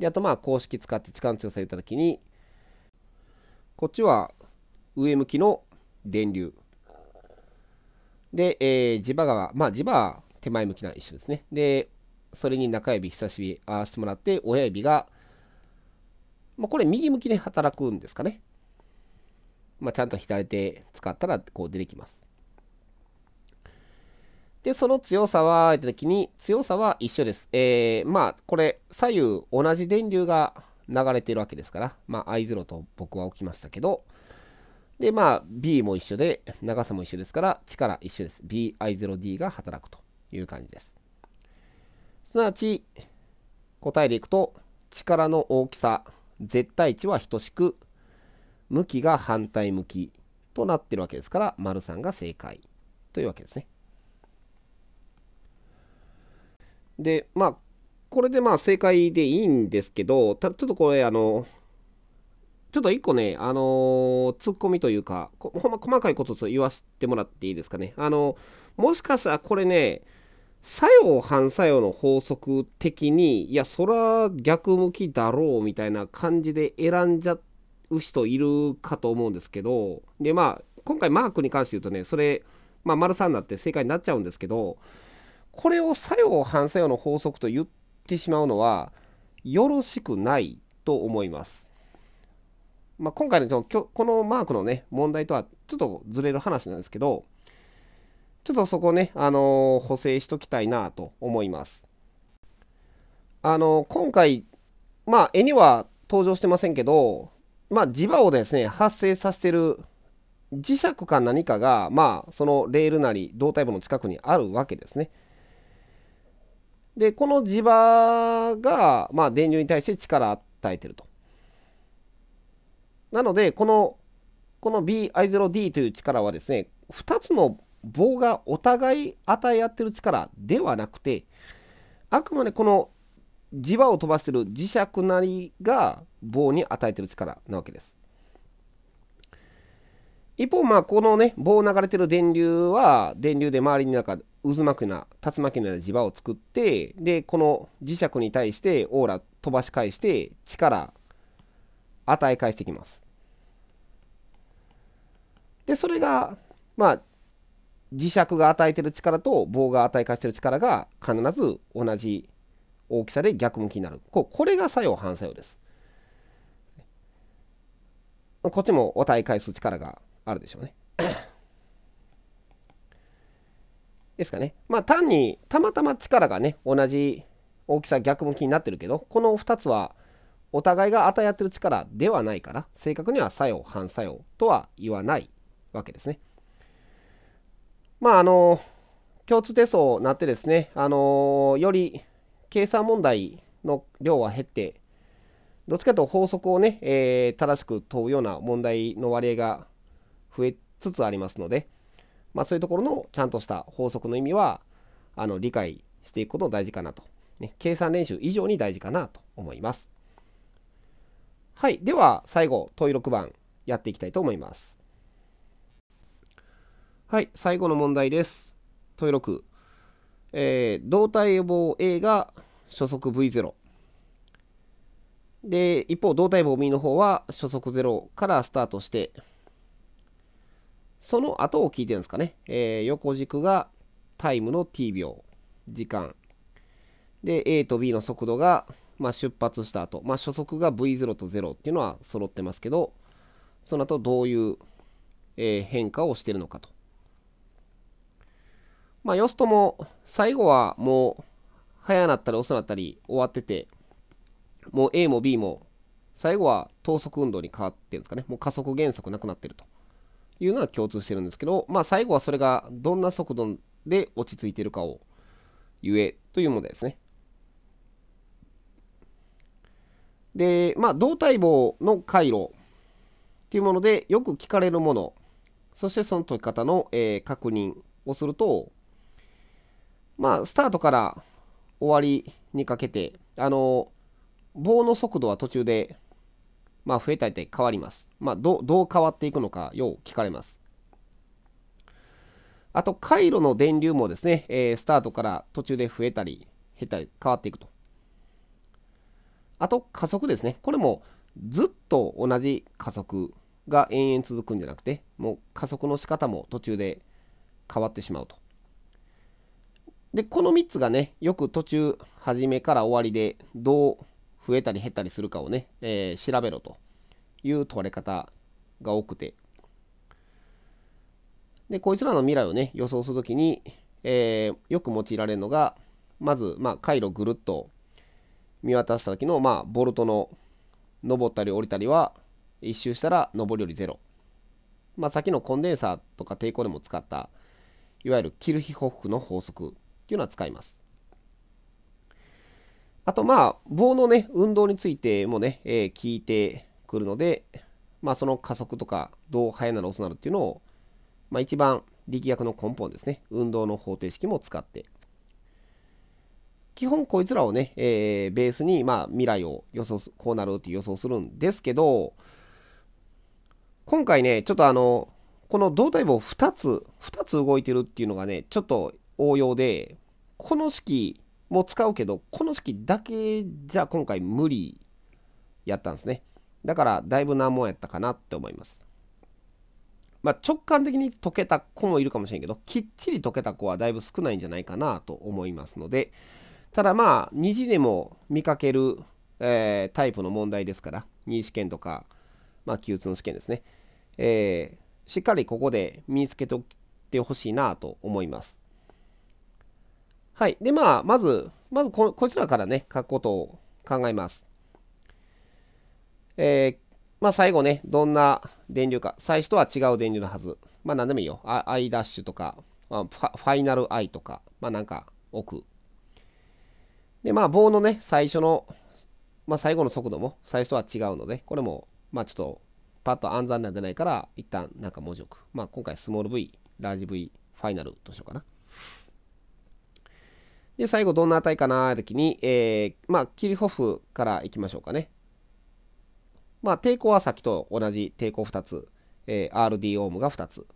であとまあ公式使って力の強さ言った時にこっちは上向きの電流で、えー、磁場側まあ磁場は手前向きな一緒ですねでそれに中指人差し指合わせてもらって親指が、まあ、これ右向きで働くんですかねまあ、ちゃんと左手使ったらこう出てきます。で、その強さは、えっと時に、強さは一緒です。えー、まあ、これ、左右同じ電流が流れてるわけですから、まあ、I0 と僕は置きましたけど、で、まあ、B も一緒で、長さも一緒ですから、力一緒です。BI0D が働くという感じです。すなわち、答えでいくと、力の大きさ、絶対値は等しく、向きが反対向きとなってるわけですから丸3が正解というわけですね。でまあこれでまあ正解でいいんですけどただちょっとこれあのちょっと1個ね、あのー、ツッコミというか、ほんま細かいことと言わせてもらっていいですかね。あの、もしかしたらこれね、作用反作用の法則的に、いや、そら逆向きだろうみたいな感じで選んじゃっう人いるかと思うんですけどでまあ今回マークに関して言うとねそれ、まあ、丸3になって正解になっちゃうんですけどこれを作用反作用の法則と言ってしまうのはよろしくないと思います。まあ、今回のこのマークのね問題とはちょっとずれる話なんですけどちょっとそこね、あのー、補正しときたいなと思います。あのー、今回、まあ、絵には登場してませんけど、まあ、磁場をですね発生させてる磁石か何かが、まあ、そのレールなり胴体部の近くにあるわけですね。で、この磁場が、まあ、電流に対して力を与えてると。なので、この、この BI0D という力はですね、2つの棒がお互い与え合ってる力ではなくて、あくまでこの磁場を飛ばしてる磁石なりが棒に与えてる力なわけです。一方、まあ、このね、棒を流れてる電流は、電流で周りになんか渦巻くな、竜巻のような磁場を作って、で、この磁石に対してオーラ飛ばし返して、力、与え返してきます。で、それが、まあ、磁石が与えてる力と棒が与え返してる力が必ず同じ大きさで逆向きになるこうこれが作用反作用ですこっちもお体返す力があるでしょうね ですかねまあ単にたまたま力がね同じ大きさ逆向きになってるけどこの2つはお互いが与え合ってる力ではないから正確には作用反作用とは言わないわけですね。まああの共通テストになってですねあのより計算問題の量は減って、どっちかというと法則をね、えー、正しく問うような問題の割合が増えつつありますので、まあ、そういうところのちゃんとした法則の意味はあの理解していくこと大事かなと、ね、計算練習以上に大事かなと思います。はい。では、最後、問い6番、やっていきたいと思います。はい。最後の問題です。問い6。えー、動体予防 A が初速 V0 で一方胴体棒 B の方は初速0からスタートしてその後を聞いてるんですかね、えー、横軸がタイムの t 秒時間で A と B の速度が、まあ、出発した後、まあ、初速が V0 と0っていうのは揃ってますけどその後どういう、えー、変化をしてるのかとまあ、よすとも最後はもう早なったり遅なったり終わってて、もう A も B も、最後は等速運動に変わってるんですかね。もう加速減速なくなってるというのが共通してるんですけど、まあ最後はそれがどんな速度で落ち着いてるかをゆえというものですね。で、まあ動体棒の回路っていうものでよく聞かれるもの、そしてその解き方の、えー、確認をすると、まあスタートから終わりにかけて、あの、棒の速度は途中で、まあ、増えたりで変わります。まあ、どう変わっていくのか、よう聞かれます。あと、回路の電流もですね、えー、スタートから途中で増えたり、減ったり、変わっていくと。あと、加速ですね。これも、ずっと同じ加速が延々続くんじゃなくて、もう加速の仕方も途中で変わってしまうと。で、この3つがね、よく途中、初めから終わりで、どう増えたり減ったりするかをね、えー、調べろという問われ方が多くて。で、こいつらの未来をね、予想するときに、えー、よく用いられるのが、まず、まあ、回路ぐるっと見渡した時の、まあ、ボルトの上ったり降りたりは、1周したら上りより0。まあ、さっきのコンデンサーとか抵抗でも使った、いわゆるキルヒホフの法則っていうのは使います。あとまあ棒のね運動についてもね、えー、聞いてくるのでまあその加速とかどう速なる遅なるっていうのを、まあ、一番力学の根本ですね運動の方程式も使って基本こいつらをね、えー、ベースにまあ未来を予想すこうなるって予想するんですけど今回ねちょっとあのこの胴体棒2つ2つ動いてるっていうのがねちょっと応用でこの式も使うけどこの式だけじゃ今回無理やったんですねだからだいぶ難問やったかなって思いますまあ直感的に解けた子もいるかもしれんけどきっちり解けた子はだいぶ少ないんじゃないかなと思いますのでただまあ2次でも見かける、えー、タイプの問題ですから2試験とかまあ共通の試験ですね、えー、しっかりここで身につけておいてほしいなと思いますはい。で、まあ、まず、まずこ、こちらからね、書くことを考えます。えー、まあ、最後ね、どんな電流か、最初とは違う電流のはず。まあ、なんでもいいよ。アイダッシュとか、まあ、ファイナルアイとか、まあ、なんか、置く。で、まあ、棒のね、最初の、まあ、最後の速度も、最初とは違うので、これも、まあ、ちょっと、パッと暗算なんじゃないから、一旦、なんか文字置く。まあ、今回、スモール V、ラージ V、ファイナルとしようかな。で、最後どんな値かなー時に、えー、まあ、キリホフからいきましょうかね。まあ、抵抗はさっきと同じ抵抗2つ、えー、RD オームが2つ。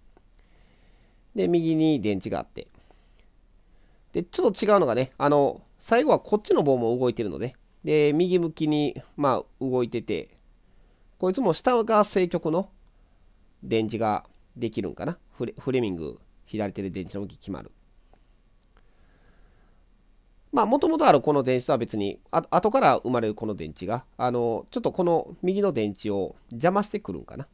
で、右に電池があって。で、ちょっと違うのがね、あの、最後はこっちの棒も動いてるので、で、右向きに、まあ、動いてて、こいつも下が正極の電池ができるんかな。フレフレミング、左手で電池の向き決まる。まあ、もともとあるこの電池とは別に、あ後から生まれるこの電池が、あの、ちょっとこの右の電池を邪魔してくるんかな。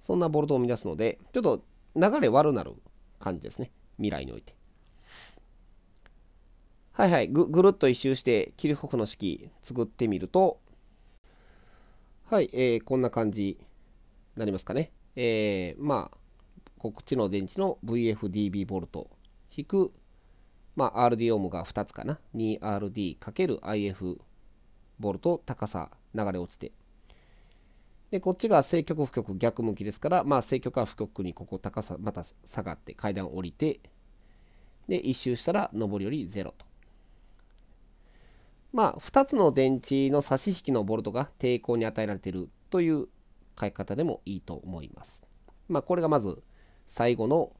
そんなボルトを生み出すので、ちょっと流れ悪なる感じですね。未来において。はいはい、ぐぐるっと一周して、キルホフの式作ってみると、はい、えー、こんな感じになりますかね。えー、まあ、こっちの電池の VFDB ボルト引くまあ、RD オムが2つかな 2RD×IF ボルト高さ流れ落ちてでこっちが正極負極逆向きですから、まあ、正極は負極にここ高さまた下がって階段を降りてで1周したら上りより0とまあ2つの電池の差し引きのボルトが抵抗に与えられているという書き方でもいいと思いますまあこれがまず最後の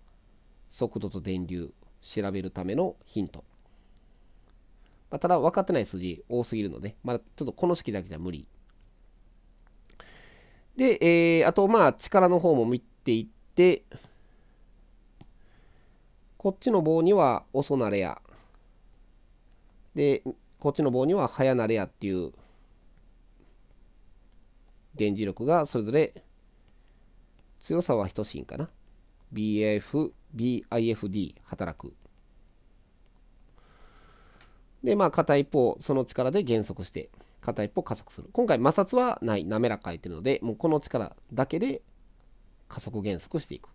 速度と電流調べるためのヒント。まあ、ただ分かってない数字多すぎるので、まあ、ちょっとこの式だけじゃ無理。で、えー、あとまあ力の方も見ていって、こっちの棒には遅なれや。で、こっちの棒には早なれやっていう電磁力がそれぞれ強さは等しいんかな。BF BIFD 働くでまあ片一方その力で減速して片一方加速する今回摩擦はない滑らか空いてるのでもうこの力だけで加速減速していく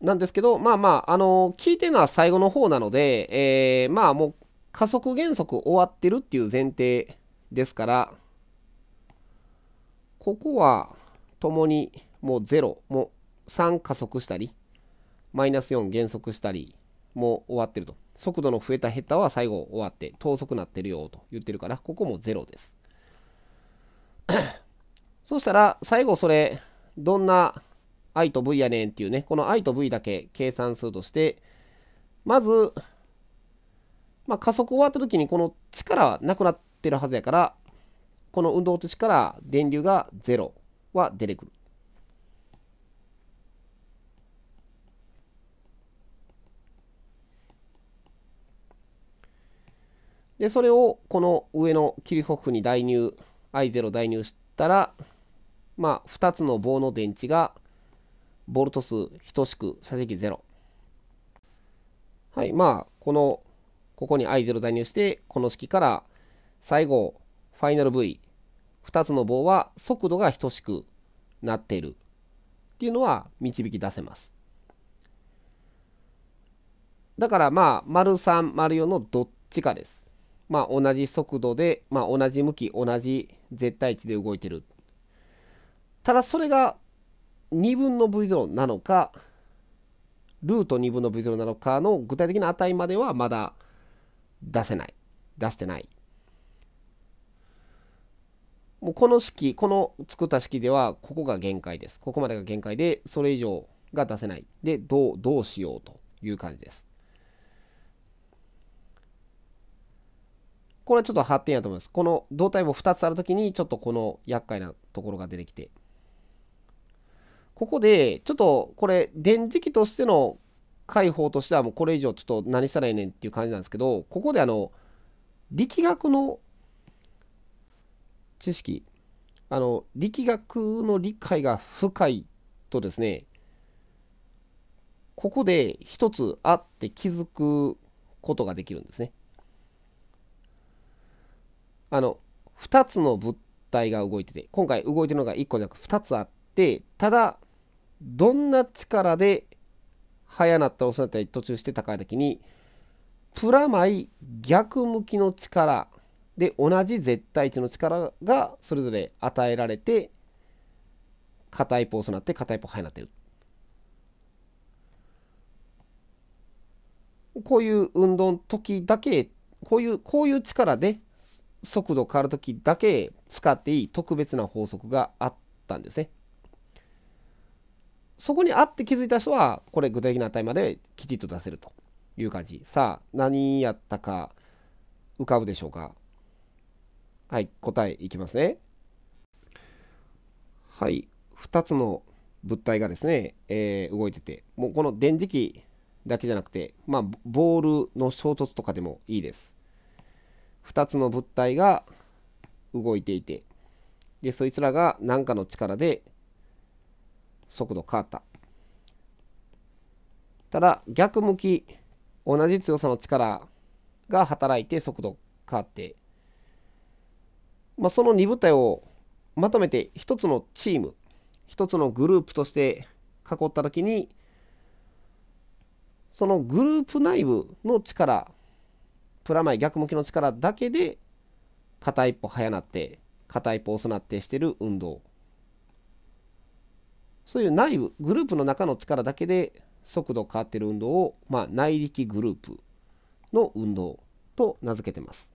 なんですけどまあまああの聞いてるのは最後の方なので、えー、まあもう加速減速終わってるっていう前提ですからここは共にもう0もう3加速したりマイナス4減速したりもう終わってると速度の増えた減ったは最後終わって等速なってるよと言ってるからここも0です そしたら最後それどんな i と v やねんっていうねこの i と v だけ計算するとしてまず、まあ、加速終わった時にこの力はなくなってるはずやからこの運動と力電流が0は出てくるで、それをこの上のキリホフに代入、I0 代入したら、まあ、2つの棒の電池が、ボルト数等しく射撃0。はい、まあ、この、ここに I0 代入して、この式から、最後、ファイナル V、2つの棒は速度が等しくなっているっていうのは導き出せます。だからまあ、丸3、丸4のどっちかです。まあ、同じ速度で、まあ、同じ向き同じ絶対値で動いてるただそれが2分の V0 なのかルート2分の V0 なのかの具体的な値まではまだ出せない出してないもうこの式この作った式ではここが限界ですここまでが限界でそれ以上が出せないでどうどうしようという感じですこれはちょっと発展やと思います。この胴体部2つあるときに、ちょっとこの厄介なところが出てきて。ここで、ちょっとこれ、電磁気としての解放としては、もうこれ以上ちょっと何したらええねんっていう感じなんですけど、ここであの、力学の知識、あの、力学の理解が深いとですね、ここで一つあって気づくことができるんですね。あの2つの物体が動いてて今回動いてるのが1個じゃなく2つあってただどんな力で速なったり遅なったり途中して高い時にプラマイ逆向きの力で同じ絶対値の力がそれぞれ与えられて片一方遅なって片一方速なってる。こういう運動の時だけこういうこういう力で速度変わるときだけ使っていい特別な法則があったんですね。そこにあって気づいた人は、これ具体的な値まできちっと出せるという感じ。さあ、何やったか浮かぶでしょうか。はい、答えいきますね。はい、2つの物体がですね、えー、動いてて、もうこの電磁気だけじゃなくて、まあ、ボールの衝突とかでもいいです。2つの物体が動いていてでそいつらが何かの力で速度変わったただ逆向き同じ強さの力が働いて速度変わって、まあ、その2部隊をまとめて1つのチーム1つのグループとして囲った時にそのグループ内部の力プラマイ逆向きの力だけで片一歩早なって片一歩遅なってしてる運動そういう内部グループの中の力だけで速度変わってる運動を、まあ、内力グループの運動と名付けてます。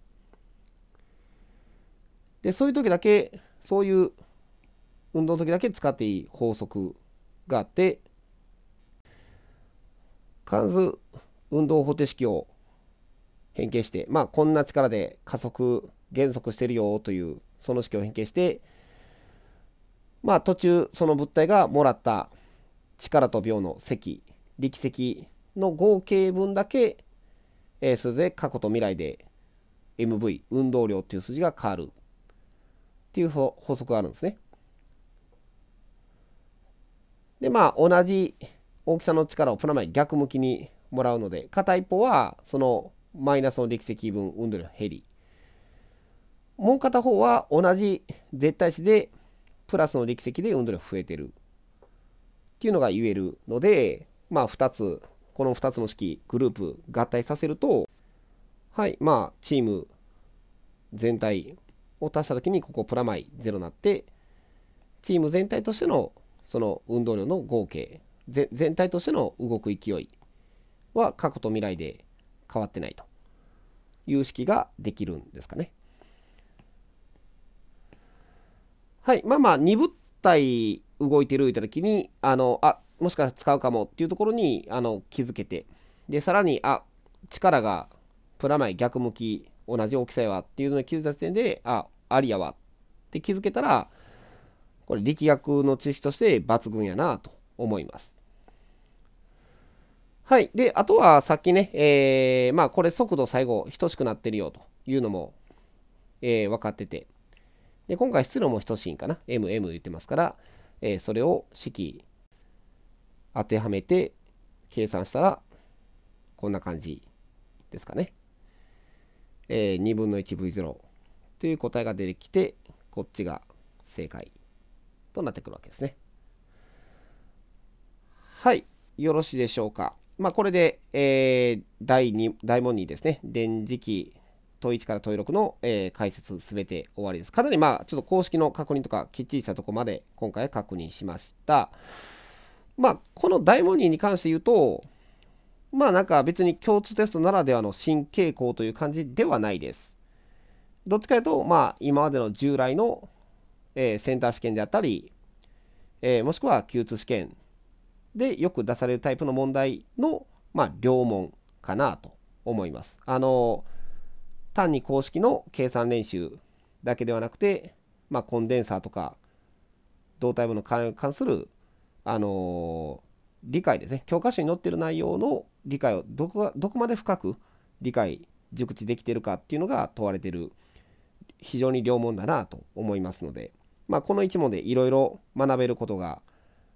でそういう時だけそういう運動の時だけ使っていい法則があって必ず運動方程式を変形して、まあ、こんな力で加速、減速してるよという、その式を変形して、まあ、途中、その物体がもらった力と秒の積、力積の合計分だけ、えー、それで過去と未来で MV、運動量っていう数字が変わるっていう法則があるんですね。で、まあ、同じ大きさの力をプラマイ逆向きにもらうので、片一方は、そのマイナスの力積分運動量減りもう片方は同じ絶対値でプラスの力積で運動量増えてるっていうのが言えるのでまあ2つこの2つの式グループ合体させるとはいまあチーム全体を足した時にここプラマイ0になってチーム全体としてのその運動量の合計全体としての動く勢いは過去と未来で変わってないという式ができるんですかね。はい。まあまあ、2物体動いてるいた時に、あの、あ、もしかしたら使うかもっていうところに、あの、気づけて、で、さらに、あ、力がプラマイ逆向き、同じ大きさやわっていうのに気づいた時点で、あ、ありやわって気づけたら、これ力学の知識として抜群やなと思います。はい。で、あとはさっきね、えー、まあこれ速度最後等しくなってるよというのも、えー、分かってて。で、今回質量も等しいんかな。MM 言ってますから、えー、それを式当てはめて計算したら、こんな感じですかね。えー、2分の 1V0 という答えが出てきて、こっちが正解となってくるわけですね。はい。よろしいでしょうか。まあ、これで、えー、第2大問にですね、電磁気問1から問6の、えー、解説すべて終わりです。かなりまあ、ちょっと公式の確認とかきっちりしたとこまで今回確認しました。まあ、この大問に関して言うと、まあなんか別に共通テストならではの新傾向という感じではないです。どっちかというと、まあ今までの従来の、えー、センター試験であったり、えー、もしくは Q2 試験でよく出されるタイプの問題の、まあ、両問かなと思います。あの単に公式の計算練習だけではなくて、まあ、コンデンサーとか動体部の関する、あの理解ですね教科書に載ってる内容の理解をどこどこまで深く理解熟知できてるかっていうのが問われてる非常に良問だなと思いますので、まあ、この1問でいろいろ学べることが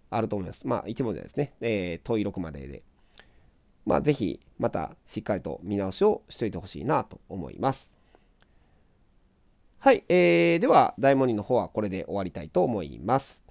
あると思います。まあ、1問じゃですね。えー、問い6までで。まあ、ぜひ、またしっかりと見直しをしといてほしいなと思います。はい、えー、では、大問字の方はこれで終わりたいと思います。